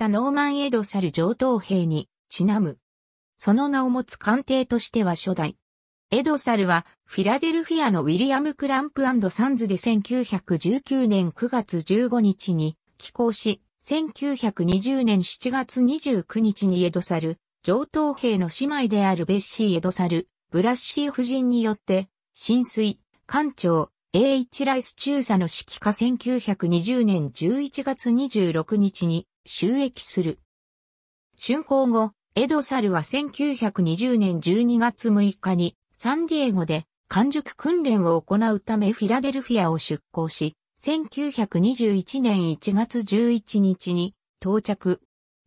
ったノーマン・エド・サル上等兵にちなむ。その名を持つ官邸としては初代。エドサルはフィラデルフィアのウィリアム・クランプサンズで1919年9月15日に寄港し、1920年7月29日にエドサル、上等兵の姉妹であるベッシー・エドサル、ブラッシー夫人によって、浸水、艦長、A1 ライス中佐の指揮下1920年11月26日に、収益する。竣工後、エドサルは1920年12月6日にサンディエゴで完熟訓練を行うためフィラデルフィアを出港し、1921年1月11日に到着。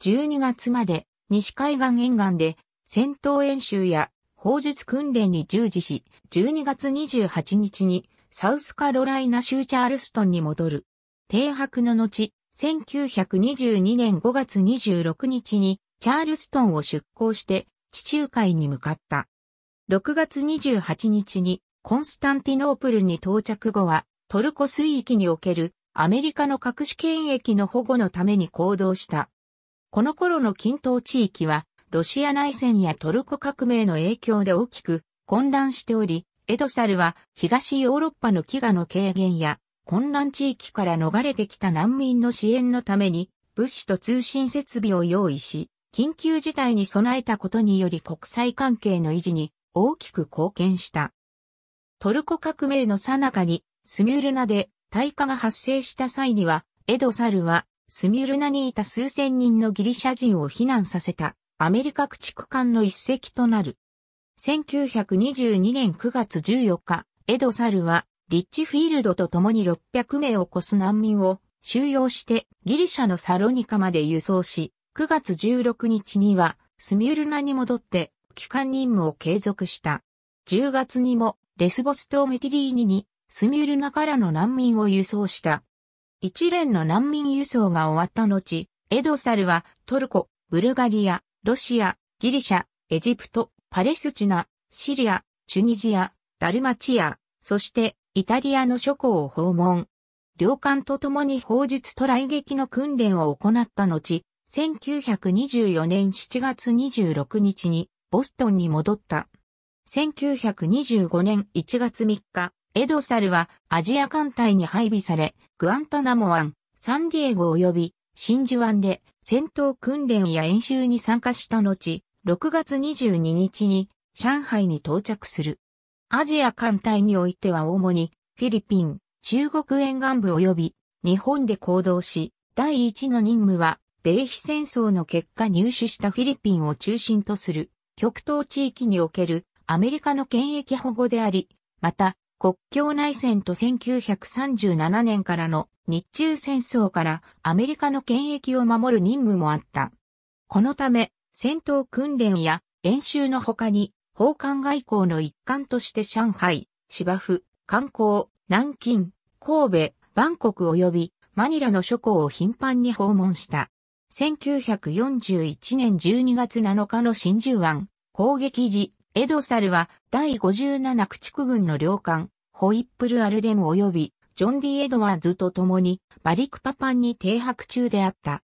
12月まで西海岸沿岸で戦闘演習や砲術訓練に従事し、12月28日にサウスカロライナ州チャールストンに戻る。停泊の後、1922年5月26日にチャールストンを出港して地中海に向かった。6月28日にコンスタンティノープルに到着後はトルコ水域におけるアメリカの隠し権益の保護のために行動した。この頃の近等地域はロシア内戦やトルコ革命の影響で大きく混乱しており、エドサルは東ヨーロッパの飢餓の軽減や混乱地域から逃れてきた難民の支援のために物資と通信設備を用意し、緊急事態に備えたことにより国際関係の維持に大きく貢献した。トルコ革命の最中にスミュルナで大火が発生した際には、エドサルはスミュルナにいた数千人のギリシャ人を避難させたアメリカ駆逐艦の一隻となる。1922年9月14日、エドサルはリッチフィールドと共に600名を超す難民を収容してギリシャのサロニカまで輸送し、9月16日にはスミュルナに戻って帰還任務を継続した。10月にもレスボス島メティリーニにスミュルナからの難民を輸送した。一連の難民輸送が終わった後、エドサルはトルコ、ブルガリア、ロシア、ギリシャ、エジプト、パレスチナ、シリア、チュニジア、ダルマチア、そしてイタリアの諸侯を訪問。両艦と共に砲術と雷撃の訓練を行った後、1924年7月26日にボストンに戻った。1925年1月3日、エドサルはアジア艦隊に配備され、グアンタナモ湾、サンディエゴ及び真珠湾で戦闘訓練や演習に参加した後、6月22日に上海に到着する。アジア艦隊においては主に、フィリピン、中国沿岸部及び、日本で行動し、第一の任務は、米非戦争の結果入手したフィリピンを中心とする、極東地域におけるアメリカの権益保護であり、また、国境内戦と1937年からの日中戦争からアメリカの権益を守る任務もあった。このため、戦闘訓練や演習の他に訪韓外交の一環として上海、芝生、観光、南京、神戸、バンコク及びマニラの諸港を頻繁に訪問した。1941年12月7日の真珠湾攻撃時、エドサルは第57駆逐軍の領艦、ホイップル・アルデム及びジョン・ディ・エドワーズと共にバリクパパンに停泊中であった。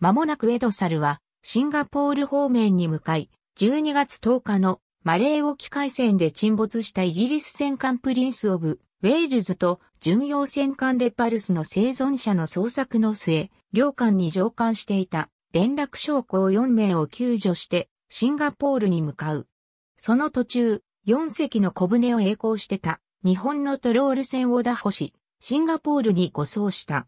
間もなくエドサルはシンガポール方面に向かい、12月10日のマレー沖海戦で沈没したイギリス戦艦プリンス・オブ・ウェールズと巡洋戦艦レパルスの生存者の捜索の末、両艦に乗艦していた連絡将校4名を救助してシンガポールに向かう。その途中、4隻の小舟を栄光してた日本のトロール船を打破し、シンガポールに護送した。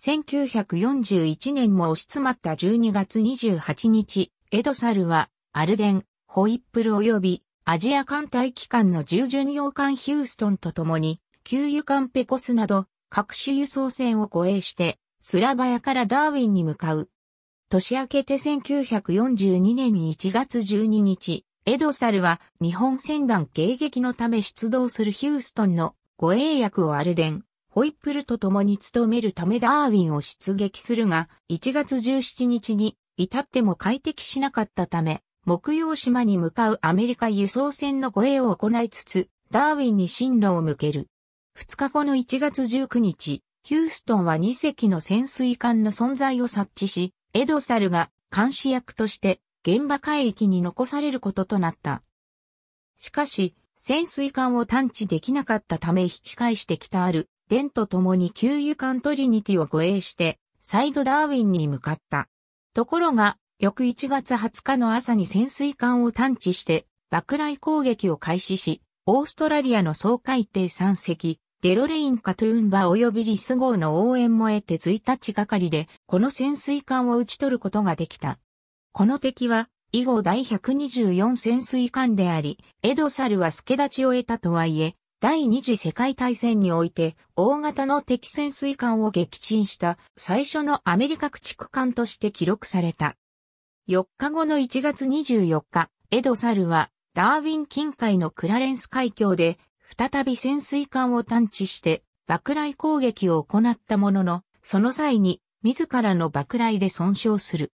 1941年も押し詰まった12月28日、エドサルはアルデン、ホイップル及びアジア艦隊機関の従巡洋艦ヒューストンと共に、給油艦ペコスなど各種輸送船を護衛して、スラバヤからダーウィンに向かう。年明けて1942年1月12日、エドサルは日本船団迎撃のため出動するヒューストンの護衛役をアルデン、ホイップルと共に務めるためダーウィンを出撃するが、1月17日に至っても快適しなかったため、木曜島に向かうアメリカ輸送船の護衛を行いつつ、ダーウィンに進路を向ける。2日後の1月19日、ヒューストンは2隻の潜水艦の存在を察知し、エドサルが監視役として現場海域に残されることとなった。しかし、潜水艦を探知できなかったため引き返してきたある、デンと共に給油艦トリニティを護衛して、サイドダーウィンに向かった。ところが、翌1月20日の朝に潜水艦を探知して、爆雷攻撃を開始し、オーストラリアの総海艇3隻、デロレインカトゥーンバ及びリス号の応援も得て1日がかりで、この潜水艦を撃ち取ることができた。この敵は、以後第124潜水艦であり、エドサルは助立ちを得たとはいえ、第二次世界大戦において、大型の敵潜水艦を撃沈した最初のアメリカ駆逐艦として記録された。4日後の1月24日、エド・サルは、ダーウィン近海のクラレンス海峡で、再び潜水艦を探知して、爆雷攻撃を行ったものの、その際に、自らの爆雷で損傷する。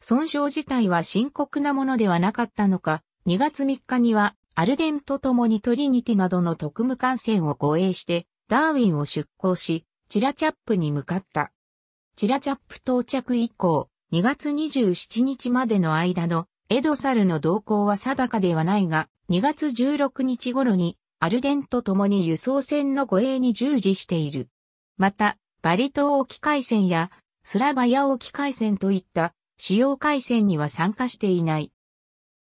損傷自体は深刻なものではなかったのか、2月3日には、アルデンと共にトリニティなどの特務艦船を護衛して、ダーウィンを出港し、チラチャップに向かった。チラチャップ到着以降、2月27日までの間のエドサルの動向は定かではないが、2月16日頃にアルデンと共に輸送船の護衛に従事している。また、バリ島沖海戦やスラバヤ沖海戦といった主要海戦には参加していない。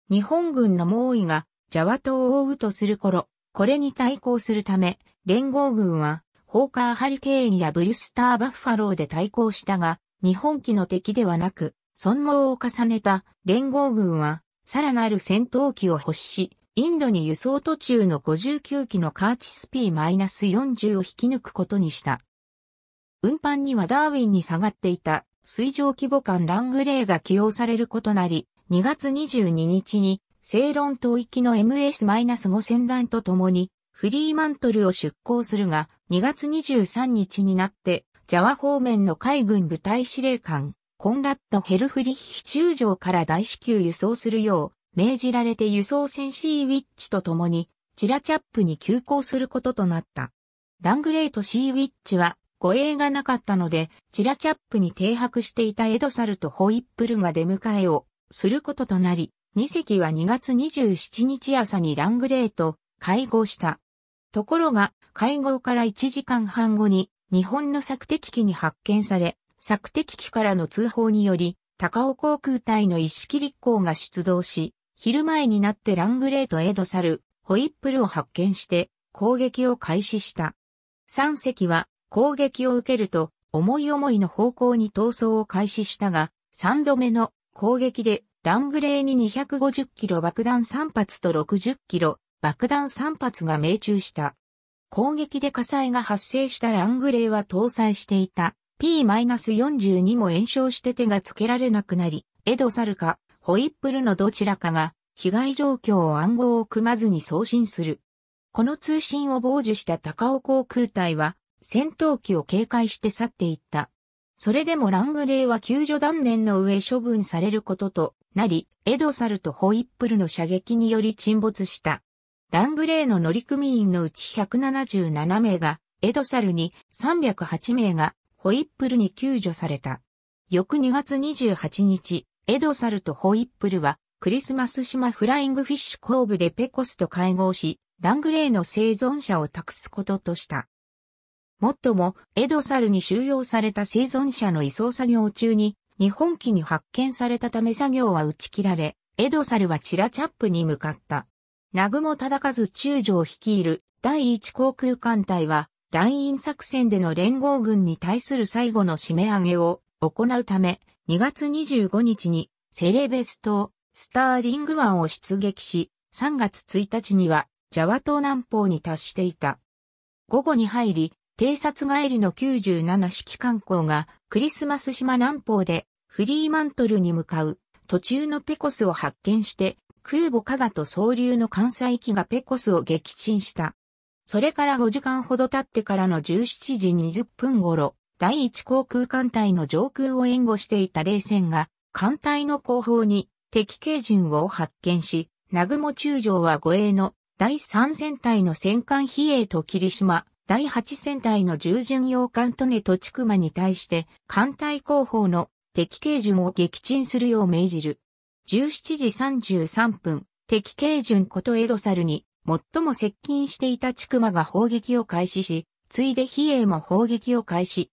日本軍の猛威がジャワ島を追うとする頃、これに対抗するため、連合軍は、ホーカーハリケーンやブルスターバッファローで対抗したが、日本機の敵ではなく、損耗を重ねた連合軍は、さらなる戦闘機を欲し、インドに輸送途中の59機のカーチス P-40 を引き抜くことにした。運搬にはダーウィンに下がっていた水上規模艦ラングレーが起用されることなり、2月22日に、セイロン島行きの MS-5 船団と共に、フリーマントルを出港するが、2月23日になって、ジャワ方面の海軍部隊司令官、コンラッド・ヘルフリッヒ中将から大至急輸送するよう、命じられて輸送船シーウィッチと共に、チラチャップに急行することとなった。ラングレート・シーウィッチは、護衛がなかったので、チラチャップに停泊していたエドサルとホイップルが出迎えをすることとなり、2隻は2月27日朝にラングレート、会合した。ところが、会合から1時間半後に、日本の索敵機に発見され、索敵機からの通報により、高尾航空隊の一式立候が出動し、昼前になってラングレーとエドサル、ホイップルを発見して攻撃を開始した。三隻は攻撃を受けると思い思いの方向に逃走を開始したが、三度目の攻撃でラングレーに250キロ爆弾3発と60キロ爆弾3発が命中した。攻撃で火災が発生したラングレーは搭載していた P-42 も炎症して手がつけられなくなり、エドサルかホイップルのどちらかが被害状況を暗号を組まずに送信する。この通信を傍受した高尾航空隊は戦闘機を警戒して去っていった。それでもラングレーは救助断念の上処分されることとなり、エドサルとホイップルの射撃により沈没した。ラングレーの乗組員のうち177名が、エドサルに308名が、ホイップルに救助された。翌2月28日、エドサルとホイップルは、クリスマス島フライングフィッシュ後部でペコスと会合し、ラングレーの生存者を託すこととした。もっとも、エドサルに収容された生存者の移送作業中に、日本機に発見されたため作業は打ち切られ、エドサルはチラチャップに向かった。南雲忠和中将率いる第一航空艦隊は、ライン作戦での連合軍に対する最後の締め上げを行うため、2月25日にセレベス島、スターリング湾を出撃し、3月1日にはジャワ島南方に達していた。午後に入り、偵察帰りの97式艦校がクリスマス島南方でフリーマントルに向かう途中のペコスを発見して空母加賀と総流の艦載機がペコスを撃沈した。それから5時間ほど経ってからの17時20分頃、第1航空艦隊の上空を援護していた冷戦が、艦隊の後方に敵形巡を発見し、南雲中将は護衛の第3戦隊の戦艦比叡と霧島、第8戦隊の従順洋艦トネとちくまに対して、艦隊後方の敵形巡を撃沈するよう命じる。17時33分、敵慶順ことエドサルに最も接近していた筑馬が砲撃を開始し、ついで比叡も砲撃を開始。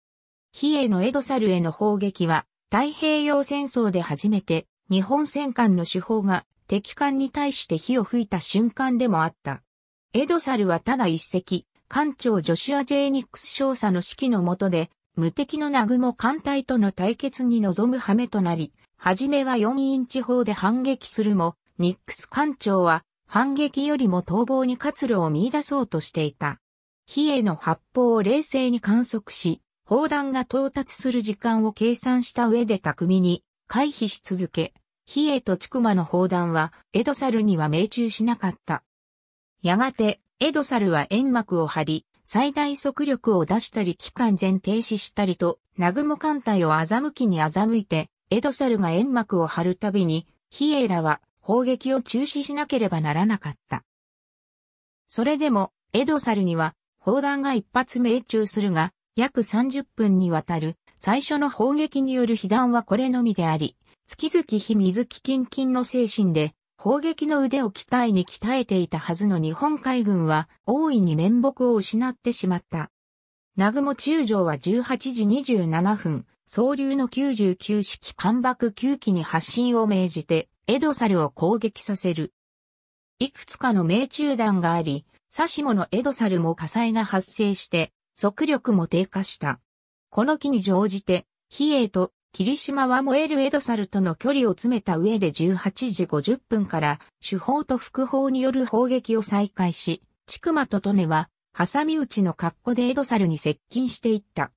比叡のエドサルへの砲撃は、太平洋戦争で初めて、日本戦艦の手法が敵艦に対して火を吹いた瞬間でもあった。エドサルはただ一隻、艦長ジョシュア・ジェーニックス少佐の指揮の下で、無敵の南雲艦隊との対決に臨む羽目となり、はじめは4インチ砲で反撃するも、ニックス艦長は反撃よりも逃亡に活路を見出そうとしていた。比叡の発砲を冷静に観測し、砲弾が到達する時間を計算した上で巧みに回避し続け、比叡と千曲の砲弾はエドサルには命中しなかった。やがて、エドサルは煙幕を張り、最大速力を出したり機関全停止したりと、ナグモ艦隊を欺きに欺いて、エドサルが煙幕を張るたびに、ヒエラは砲撃を中止しなければならなかった。それでも、エドサルには砲弾が一発命中するが、約30分にわたる最初の砲撃による被弾はこれのみであり、月々日水木金金の精神で、砲撃の腕を鍛えに鍛えていたはずの日本海軍は大いに面目を失ってしまった。南雲中将は18時27分、総流の99式艦爆9機に発進を命じて、エドサルを攻撃させる。いくつかの命中弾があり、サシモのエドサルも火災が発生して、速力も低下した。この機に乗じて、比叡と霧島は燃えるエドサルとの距離を詰めた上で18時50分から主砲と副砲による砲撃を再開し、チクマとトネは、挟み撃ちの格好でエドサルに接近していった。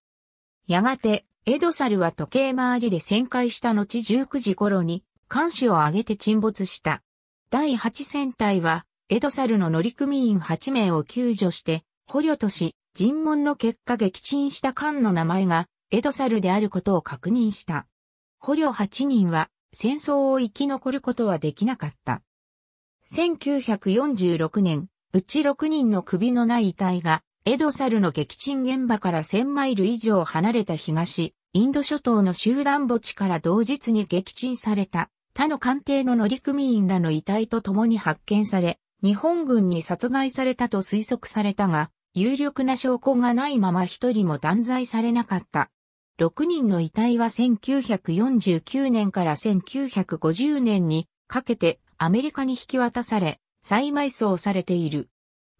やがて、エドサルは時計回りで旋回した後19時頃に、艦首を上げて沈没した。第8戦隊は、エドサルの乗組員8名を救助して、捕虜とし、尋問の結果撃沈した艦の名前が、エドサルであることを確認した。捕虜8人は、戦争を生き残ることはできなかった。1946年、うち6人の首のない遺体がエドサルの撃沈現場から1000マイル以上離れた東、インド諸島の集団墓地から同日に撃沈された他の艦艇の乗組員らの遺体と共に発見され、日本軍に殺害されたと推測されたが、有力な証拠がないまま一人も断罪されなかった。6人の遺体は1949年から1950年にかけてアメリカに引き渡され、再埋葬されている。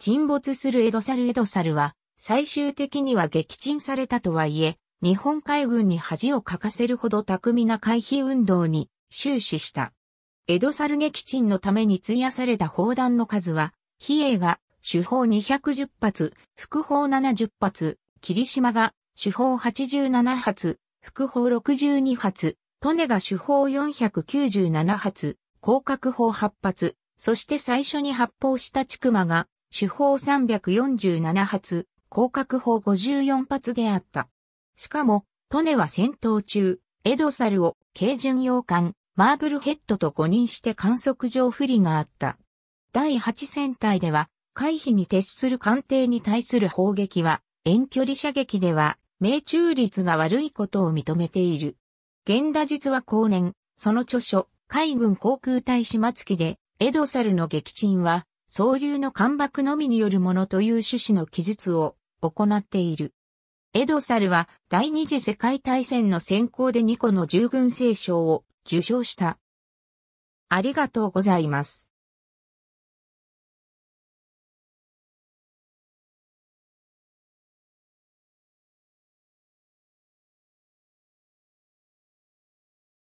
沈没するエドサルエドサルは、最終的には撃沈されたとはいえ、日本海軍に恥をかかせるほど巧みな回避運動に終始した。エドサル撃沈のために費やされた砲弾の数は、比叡が主砲210発、副砲70発、霧島が主砲87発、副砲62発、利根が主砲497発、広角砲8発、そして最初に発砲した千曲が主砲347発、広角砲54発であった。しかも、トネは戦闘中、エドサルを軽巡洋艦、マーブルヘッドと誤認して観測上不利があった。第8戦隊では、回避に徹する艦艇に対する砲撃は、遠距離射撃では、命中率が悪いことを認めている。現打実は後年、その著書、海軍航空隊始末期で、エドサルの撃沈は、総流の干幕のみによるものという趣旨の記述を行っている。エドサルは第二次世界大戦の先行で2個の従軍聖賞を受賞した。ありがとうございます。